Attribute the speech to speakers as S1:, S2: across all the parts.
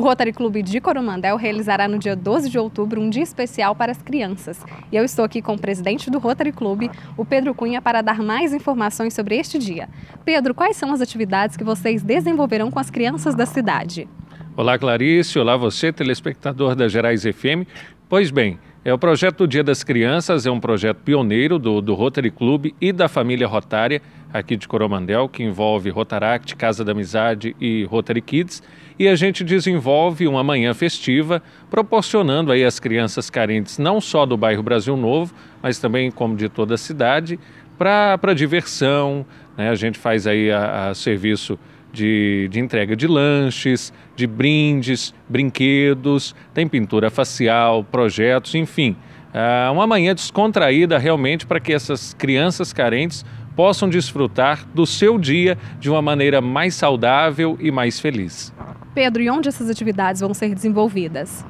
S1: O Rotary Clube de Coromandel realizará no dia 12 de outubro um dia especial para as crianças. E eu estou aqui com o presidente do Rotary Clube, o Pedro Cunha, para dar mais informações sobre este dia. Pedro, quais são as atividades que vocês desenvolverão com as crianças da cidade?
S2: Olá, Clarice. Olá, você, telespectador da Gerais FM. Pois bem, é o projeto do Dia das Crianças é um projeto pioneiro do, do Rotary Club e da família Rotária aqui de Coromandel, que envolve Rotaract, Casa da Amizade e Rotary Kids, e a gente desenvolve uma manhã festiva, proporcionando aí às crianças carentes não só do bairro Brasil Novo, mas também como de toda a cidade, para diversão, né? A gente faz aí a, a serviço de, de entrega de lanches, de brindes, brinquedos, tem pintura facial, projetos, enfim. Uh, uma manhã descontraída realmente para que essas crianças carentes possam desfrutar do seu dia de uma maneira mais saudável e mais feliz.
S1: Pedro, e onde essas atividades vão ser desenvolvidas?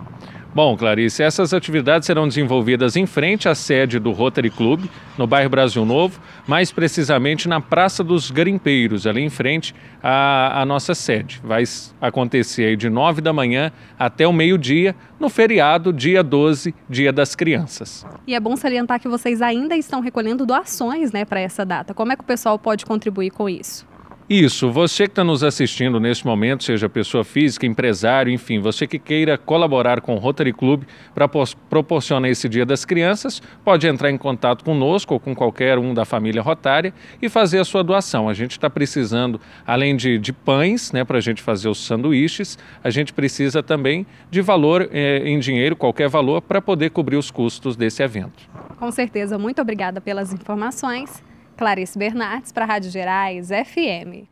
S2: Bom, Clarice, essas atividades serão desenvolvidas em frente à sede do Rotary Club, no bairro Brasil Novo, mais precisamente na Praça dos Garimpeiros, ali em frente à, à nossa sede. Vai acontecer de 9 da manhã até o meio-dia, no feriado, dia 12, Dia das Crianças.
S1: E é bom salientar que vocês ainda estão recolhendo doações né, para essa data. Como é que o pessoal pode contribuir com isso?
S2: Isso, você que está nos assistindo neste momento, seja pessoa física, empresário, enfim, você que queira colaborar com o Rotary Club para proporcionar esse Dia das Crianças, pode entrar em contato conosco ou com qualquer um da família Rotária e fazer a sua doação. A gente está precisando, além de, de pães, né, para a gente fazer os sanduíches, a gente precisa também de valor eh, em dinheiro, qualquer valor, para poder cobrir os custos desse evento.
S1: Com certeza, muito obrigada pelas informações. Clarice Bernardes para a Rádio Gerais FM.